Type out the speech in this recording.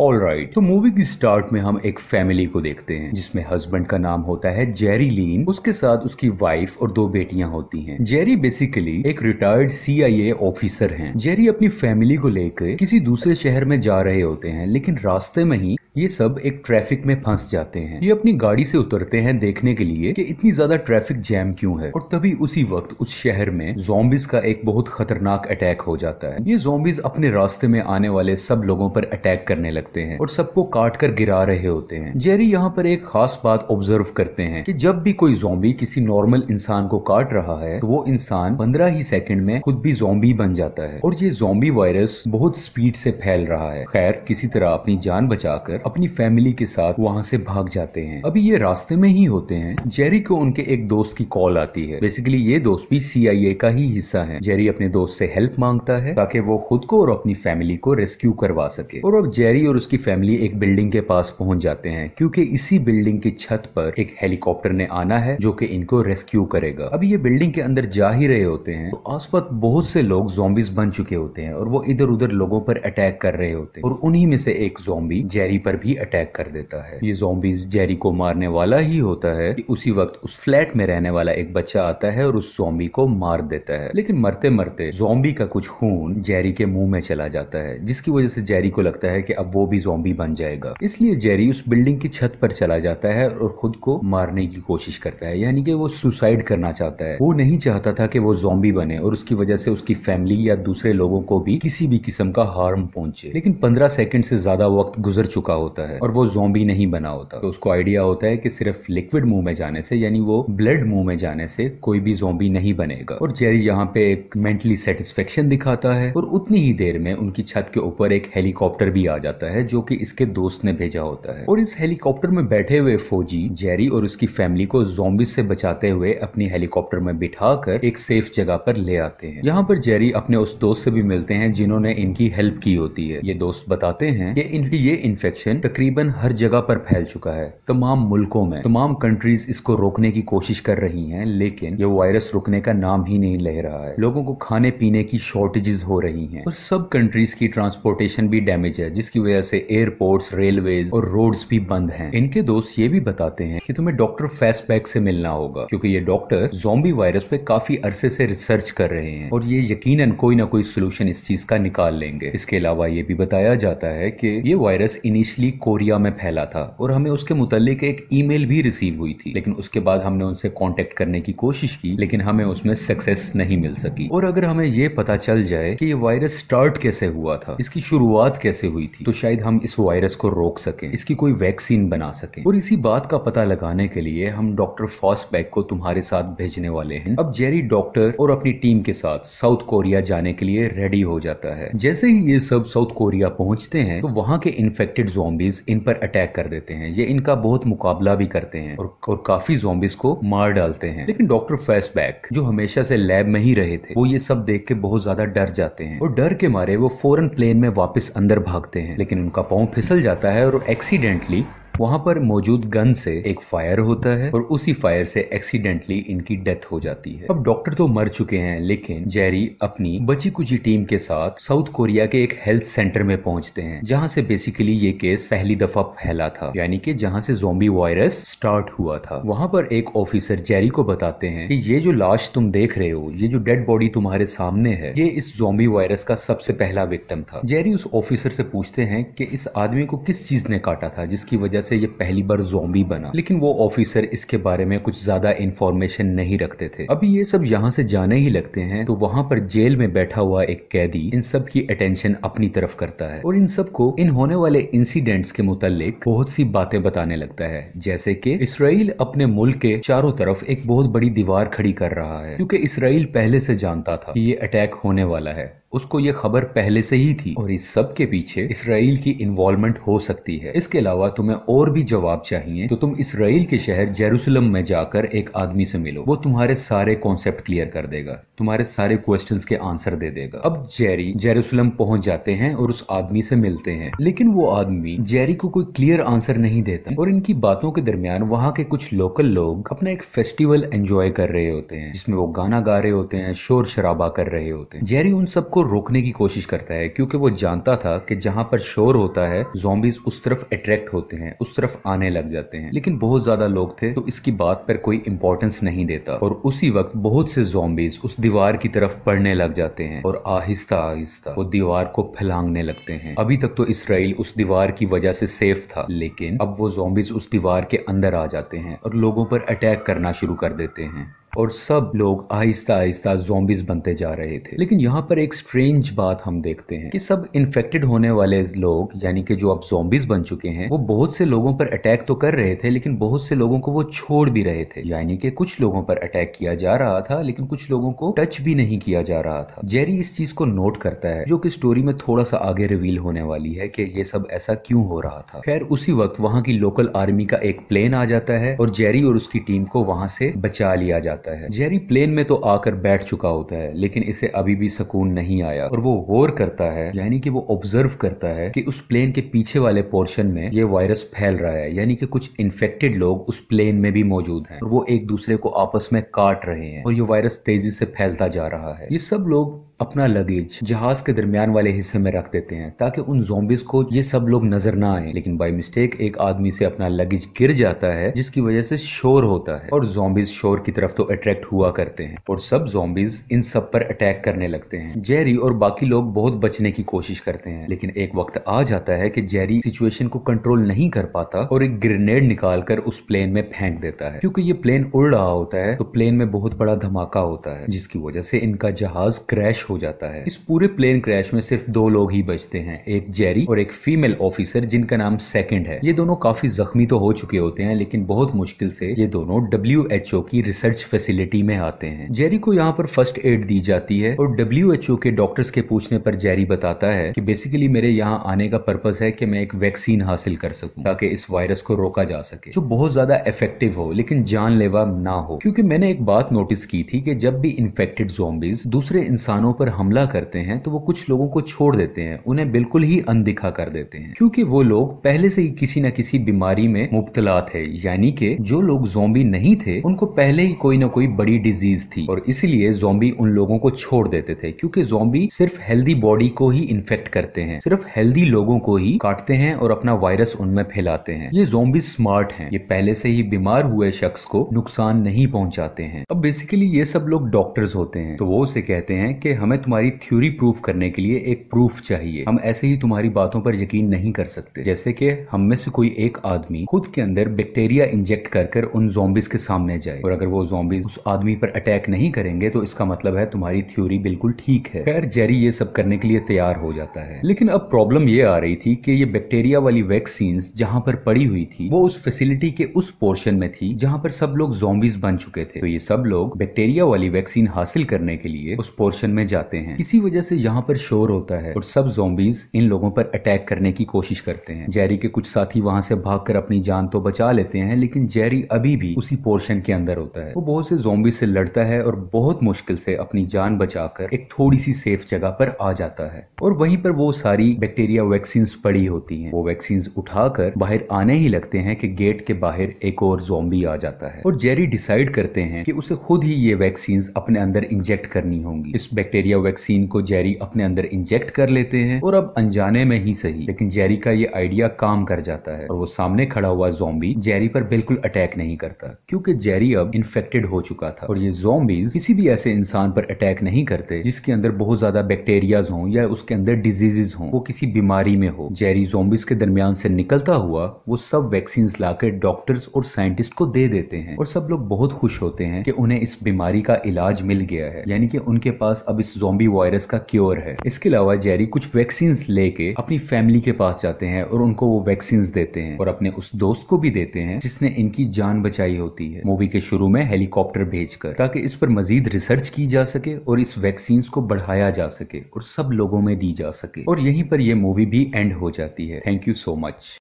all right तो movie की start में हम एक फैमिली को देखते हैं जिसमें हस्बैंड का नाम होता है जेरी लीन उसके साथ उसकी वाइफ और दो बेटियां होती हैं जेरी बेसिकली एक रिटायर्ड सीआईए ऑफिसर हैं जेरी अपनी फैमिली को लेकर किसी दूसरे शहर में जा रहे होते हैं लेकिन रास्ते में ही ये सब एक ट्रैफिक में फंस जाते हैं ये अपनी गाड़ी से उतरते हैं देखने के लिए कि इतनी ज्यादा ट्रैफिक जैम क्यों है और तभी उसी वक्त उस शहर में जोम्बिस का एक बहुत खतरनाक अटैक हो जाता है ये जोम्बिस अपने रास्ते में आने वाले सब लोगों पर अटैक करने लगते लगते हैं और सबको काट कर गिरा रहे होते हैं जेरी यहाँ पर एक खास बात ऑब्जर्व करते हैं कि जब भी कोई जोम्बी किसी नॉर्मल इंसान को काट रहा है तो वो इंसान पंद्रह ही सेकंड में खुद भी जोम्बी बन जाता है और ये जोम्बी वायरस बहुत स्पीड से फैल रहा है खैर किसी तरह अपनी जान बचाकर अपनी फैमिली के साथ वहाँ से भाग जाते हैं अभी ये रास्ते में ही होते हैं जेरी को उनके एक दोस्त की कॉल आती है बेसिकली ये दोस्त भी सी का ही हिस्सा है जेरी अपने दोस्त से हेल्प मांगता है ताकि वो खुद को और अपनी फैमिली को रेस्क्यू करवा सके और अब जेरी और और उसकी फैमिली एक बिल्डिंग के पास पहुंच जाते हैं क्योंकि इसी बिल्डिंग की छत पर एक हेलीकॉप्टर ने आना है जो कि इनको रेस्क्यू करेगा अब ये बिल्डिंग के अंदर जा ही रहे होते हैं तो आसपास बहुत से लोग जोम्बिस बन चुके होते हैं और वो इधर उधर लोगों पर अटैक कर रहे होते हैं और उन्हीं में से एक जोम्बी जेरी पर भी अटैक कर देता है ये जोम्बिस जेरी को मारने वाला ही होता है उसी वक्त उस फ्लैट में रहने वाला एक बच्चा आता है और उस जोम्बी को मार देता है लेकिन मरते मरते जोम्बी का कुछ खून जेरी के मुंह में चला जाता है जिसकी वजह से जेरी को लगता है कि अब वो भी जोम्बी बन जाएगा इसलिए जेरी उस बिल्डिंग की छत पर चला जाता है और खुद को मारने की कोशिश करता है यानी कि वो सुसाइड करना चाहता है वो नहीं चाहता था कि वो जोम्बी बने और उसकी वजह से उसकी फैमिली या दूसरे लोगों को भी किसी भी किस्म का हार्म पहुंचे लेकिन पंद्रह सेकंड से ज्यादा वक्त गुजर चुका होता है और वो जोम्बी नहीं बना होता तो उसको आइडिया होता है कि सिर्फ लिक्विड मुंह में जाने से यानी वो ब्लड मुंह में जाने से कोई भी जोम्बी नहीं बनेगा और जेरी यहाँ पे एक मेंटली सेटिस्फेक्शन दिखाता है और उतनी ही देर में उनकी छत के ऊपर एक हेलीकॉप्टर भी आ जाता है है जो कि इसके दोस्त ने भेजा होता है और इस हेलीकॉप्टर में बैठे हुए फौजी जेरी और उसकी फैमिली को जोम्बिस से बचाते हुए अपनी हेलीकॉप्टर में बिठाकर एक सेफ जगह पर ले आते हैं यहाँ पर जेरी अपने उस दोस्त से भी मिलते हैं जिन्होंने इनकी हेल्प की होती है ये दोस्त बताते हैं कि इनकी ये इन्फेक्शन तकरीबन हर जगह पर फैल चुका है तमाम मुल्कों में तमाम कंट्रीज इसको रोकने की कोशिश कर रही है लेकिन ये वायरस रुकने का नाम ही नहीं ले रहा है लोगों को खाने पीने की शॉर्टेजेस हो रही है और सब कंट्रीज की ट्रांसपोर्टेशन भी डैमेज है जिसकी वजह जैसे एयरपोर्ट्स रेलवेज और रोड्स भी बंद हैं इनके दोस्त ये भी बताते हैं कि तुम्हें डॉक्टर फैसबैक से मिलना होगा क्योंकि ये डॉक्टर जोम्बी वायरस पे काफी अरसे से रिसर्च कर रहे हैं और ये यकीन कोई ना कोई सोल्यूशन इस चीज का निकाल लेंगे इसके अलावा ये भी बताया जाता है कि ये वायरस इनिशियली कोरिया में फैला था और हमें उसके मुतालिक एक ईमेल भी रिसीव हुई थी लेकिन उसके बाद हमने उनसे कॉन्टेक्ट करने की कोशिश की लेकिन हमें उसमें सक्सेस नहीं मिल सकी और अगर हमें ये पता चल जाए कि ये वायरस स्टार्ट कैसे हुआ था इसकी शुरुआत कैसे हुई थी तो शायद शायद हम इस वायरस को रोक सकें इसकी कोई वैक्सीन बना सकें और इसी बात का पता लगाने के लिए हम डॉक्टर फॉसबैक को तुम्हारे साथ भेजने वाले हैं अब जेरी डॉक्टर और अपनी टीम के साथ साउथ कोरिया जाने के लिए रेडी हो जाता है जैसे ही ये सब साउथ कोरिया पहुंचते हैं तो वहाँ के इन्फेक्टेड जोम्बिस इन पर अटैक कर देते हैं ये इनका बहुत मुकाबला भी करते हैं और, और काफी जोम्बिस को मार डालते हैं लेकिन डॉक्टर फैसबैक जो हमेशा से लैब में ही रहे थे वो ये सब देख के बहुत ज्यादा डर जाते हैं और डर के मारे वो फोरन प्लेन में वापस अंदर भागते हैं लेकिन उनका पाँव फिसल जाता है और एक्सीडेंटली वहाँ पर मौजूद गन से एक फायर होता है और उसी फायर से एक्सीडेंटली इनकी डेथ हो जाती है अब डॉक्टर तो मर चुके हैं लेकिन जेरी अपनी बची कुची टीम के साथ साउथ कोरिया के एक हेल्थ सेंटर में पहुंचते हैं जहाँ से बेसिकली ये केस पहली दफा फैला था यानी कि जहाँ से जोम्बी वायरस स्टार्ट हुआ था वहाँ पर एक ऑफिसर जेरी को बताते हैं कि ये जो लाश तुम देख रहे हो ये जो डेड बॉडी तुम्हारे सामने है ये इस जोम्बी वायरस का सबसे पहला विक्टम था जेरी उस ऑफिसर से पूछते हैं कि इस आदमी को किस चीज ने काटा था जिसकी वजह से ये पहली बार जोम्बी बना लेकिन वो ऑफिसर इसके बारे में कुछ ज्यादा इन्फॉर्मेशन नहीं रखते थे अभी ये सब यहाँ से जाने ही लगते हैं तो वहाँ पर जेल में बैठा हुआ एक कैदी इन सब की अटेंशन अपनी तरफ करता है और इन सबको इन होने वाले इंसिडेंट्स के मुतालिक बहुत सी बातें बताने लगता है जैसे कि इसराइल अपने मुल्क के चारों तरफ एक बहुत बड़ी दीवार खड़ी कर रहा है क्योंकि इसराइल पहले से जानता था कि ये अटैक होने वाला है उसको ये खबर पहले से ही थी और इस सब के पीछे इसराइल की इन्वॉल्वमेंट हो सकती है इसके अलावा तुम्हें और भी जवाब चाहिए तो तुम इसराइल के शहर जेरूसलम में जाकर एक आदमी से मिलो वो तुम्हारे सारे कॉन्सेप्ट क्लियर कर देगा तुम्हारे सारे क्वेश्चन के आंसर दे देगा अब जेरी जेरूसलम पहुंच जाते हैं और उस आदमी से मिलते हैं लेकिन वो आदमी जेरी को कोई क्लियर आंसर नहीं देता और इनकी बातों के दरमियान वहाँ के कुछ लोकल लोग अपना एक फेस्टिवल एंजॉय कर रहे होते हैं जिसमें वो गाना गा रहे होते हैं शोर शराबा कर रहे होते हैं जेरी उन सबको रोकने की कोशिश करता है क्योंकि वो जानता था कि जहाँ पर शोर होता है जोम्बिस उस तरफ अट्रैक्ट होते हैं उस तरफ आने लग जाते हैं लेकिन बहुत ज्यादा लोग थे तो इसकी बात पर कोई इंपॉर्टेंस नहीं देता और उसी वक्त बहुत से जोम्बिस उस दीवार की तरफ पड़ने लग जाते हैं और आहिस्ता आहिस्ता वो दीवार को फैलांगने लगते हैं अभी तक तो इसराइल उस दीवार की वजह से सेफ था लेकिन अब वो जोम्बिस उस दीवार के अंदर आ जाते हैं और लोगों पर अटैक करना शुरू कर देते हैं और सब लोग आहिस्ता आहिस्ता जोम्बिस बनते जा रहे थे लेकिन यहाँ पर एक स्ट्रेंज बात हम देखते हैं कि सब इन्फेक्टेड होने वाले लोग यानी कि जो अब जोम्बिस बन चुके हैं वो बहुत से लोगों पर अटैक तो कर रहे थे लेकिन बहुत से लोगों को वो छोड़ भी रहे थे यानी कि कुछ लोगों पर अटैक किया जा रहा था लेकिन कुछ लोगों को टच भी नहीं किया जा रहा था जेरी इस चीज को नोट करता है जो की स्टोरी में थोड़ा सा आगे रिवील होने वाली है की ये सब ऐसा क्यों हो रहा था खैर उसी वक्त वहाँ की लोकल आर्मी का एक प्लेन आ जाता है और जेरी और उसकी टीम को वहाँ से बचा लिया जाता जाता है जेरी प्लेन में तो आकर बैठ चुका होता है लेकिन इसे अभी भी सुकून नहीं आया और वो गौर करता है यानी कि वो ऑब्जर्व करता है कि उस प्लेन के पीछे वाले पोर्शन में ये वायरस फैल रहा है यानी कि कुछ इन्फेक्टेड लोग उस प्लेन में भी मौजूद है और वो एक दूसरे को आपस में काट रहे हैं और ये वायरस तेजी से फैलता जा रहा है ये सब लोग अपना लगेज जहाज के दरमियान वाले हिस्से में रख देते हैं ताकि उन जोम्बिस को ये सब लोग नजर ना आए लेकिन बाई मिस्टेक एक आदमी से अपना लगेज गिर जाता है जिसकी वजह से शोर होता है और जोम्बिस शोर की तरफ तो अट्रैक्ट हुआ करते हैं और सब जोम्बिस इन सब पर अटैक करने लगते हैं जेरी और बाकी लोग बहुत बचने की कोशिश करते हैं लेकिन एक वक्त आ जाता है की जेरी सिचुएशन को कंट्रोल नहीं कर पाता और एक ग्रेनेड निकाल कर उस प्लेन में फेंक देता है क्योंकि ये प्लेन उड़ रहा होता है तो प्लेन में बहुत बड़ा धमाका होता है जिसकी वजह से इनका जहाज क्रैश क्रैश हो जाता है इस पूरे प्लेन क्रैश में सिर्फ दो लोग ही बचते हैं एक जेरी और एक फीमेल ऑफिसर जिनका नाम सेकंड है ये दोनों काफी जख्मी तो हो चुके होते हैं लेकिन बहुत मुश्किल से ये दोनों डब्ल्यू की रिसर्च फैसिलिटी में आते हैं जेरी को यहाँ पर फर्स्ट एड दी जाती है और डब्ल्यू के डॉक्टर्स के पूछने पर जेरी बताता है की बेसिकली मेरे यहाँ आने का पर्पज है की मैं एक वैक्सीन हासिल कर सकू ताकि इस वायरस को रोका जा सके जो बहुत ज्यादा इफेक्टिव हो लेकिन जानलेवा ना हो क्योंकि मैंने एक बात नोटिस की थी कि जब भी इन्फेक्टेड जोम्बिस दूसरे इंसानों पर हमला करते हैं तो वो कुछ लोगों को छोड़ देते हैं उन्हें बिल्कुल ही अनदिखा कर देते हैं क्योंकि वो लोग पहले से ही किसी न किसी बीमारी में मुबतला थे यानी कि जो लोग जोम्बी नहीं थे उनको पहले ही कोई ना कोई बड़ी डिजीज थी और इसलिए जोम्बी उन लोगों को छोड़ देते थे क्योंकि जोम्बी सिर्फ हेल्दी बॉडी को ही इन्फेक्ट करते हैं सिर्फ हेल्दी लोगों को ही काटते हैं और अपना वायरस उनमें फैलाते हैं ये जोम्बी स्मार्ट हैं ये पहले से ही बीमार हुए शख्स को नुकसान नहीं पहुंचाते हैं अब बेसिकली ये सब लोग डॉक्टर्स होते हैं तो वो उसे कहते हैं कि हमें तुम्हारी थ्योरी प्रूफ करने के लिए एक प्रूफ चाहिए हम ऐसे ही तुम्हारी बातों पर यकीन नहीं कर सकते जैसे कि हम में से कोई एक आदमी खुद के अंदर बैक्टीरिया इंजेक्ट कर कर उन जोम्बिस के सामने जाए और अगर वो जोम्बिस उस आदमी पर अटैक नहीं करेंगे तो इसका मतलब है तुम्हारी थ्योरी बिल्कुल ठीक है खैर जेरी ये सब करने के लिए तैयार हो जाता है लेकिन अब प्रॉब्लम ये आ रही थी कि ये बैक्टीरिया वाली वैक्सीन जहाँ पर पड़ी हुई थी वो उस फैसिलिटी के उस पोर्शन में थी जहाँ पर सब लोग जोम्बिस बन चुके थे तो ये सब लोग बैक्टीरिया वाली वैक्सीन हासिल करने के लिए उस पोर्शन में जाते हैं किसी वजह से यहाँ पर शोर होता है और सब जोम्बीज इन लोगों पर अटैक करने की कोशिश करते हैं जेरी के कुछ साथी वहाँ से भाग अपनी जान तो बचा लेते हैं लेकिन जेरी अभी भी उसी पोर्शन के अंदर होता है वो बहुत से जोम्बी से लड़ता है और बहुत मुश्किल से अपनी जान बचाकर एक थोड़ी सी सेफ जगह पर आ जाता है और वहीं पर वो सारी बैक्टीरिया वैक्सीन पड़ी होती है वो वैक्सीन उठाकर बाहर आने ही लगते हैं कि गेट के बाहर एक और जोम्बी आ जाता है और जेरी डिसाइड करते हैं कि उसे खुद ही ये वैक्सीन अपने अंदर इंजेक्ट करनी होंगी इस बैक्टीरिया मलेरिया वैक्सीन को जेरी अपने अंदर इंजेक्ट कर लेते हैं और अब अनजाने में ही सही लेकिन जेरी का ये आइडिया काम कर जाता है और वो सामने खड़ा हुआ जोम्बी जेरी पर बिल्कुल अटैक नहीं करता क्योंकि जेरी अब इन्फेक्टेड हो चुका था और ये जोम्बीज किसी भी ऐसे इंसान पर अटैक नहीं करते जिसके अंदर बहुत ज्यादा बैक्टेरियाज हों या उसके अंदर डिजीजेज हों वो किसी बीमारी में हो जेरी जोम्बिस के दरमियान से निकलता हुआ वो सब वैक्सीन लाकर डॉक्टर्स और साइंटिस्ट को दे देते हैं और सब लोग बहुत खुश होते हैं कि उन्हें इस बीमारी का इलाज मिल गया है यानी कि उनके पास अब इस जोम्बी वायरस का क्योर है इसके अलावा जेरी कुछ वैक्सीन लेके अपनी फैमिली के पास जाते हैं और उनको वो वैक्सीन देते हैं और अपने उस दोस्त को भी देते हैं जिसने इनकी जान बचाई होती है मूवी के शुरू में हेलीकॉप्टर भेजकर ताकि इस पर मजीद रिसर्च की जा सके और इस वैक्सीन को बढ़ाया जा सके और सब लोगों में दी जा सके और यहीं पर यह मूवी भी एंड हो जाती है थैंक यू सो मच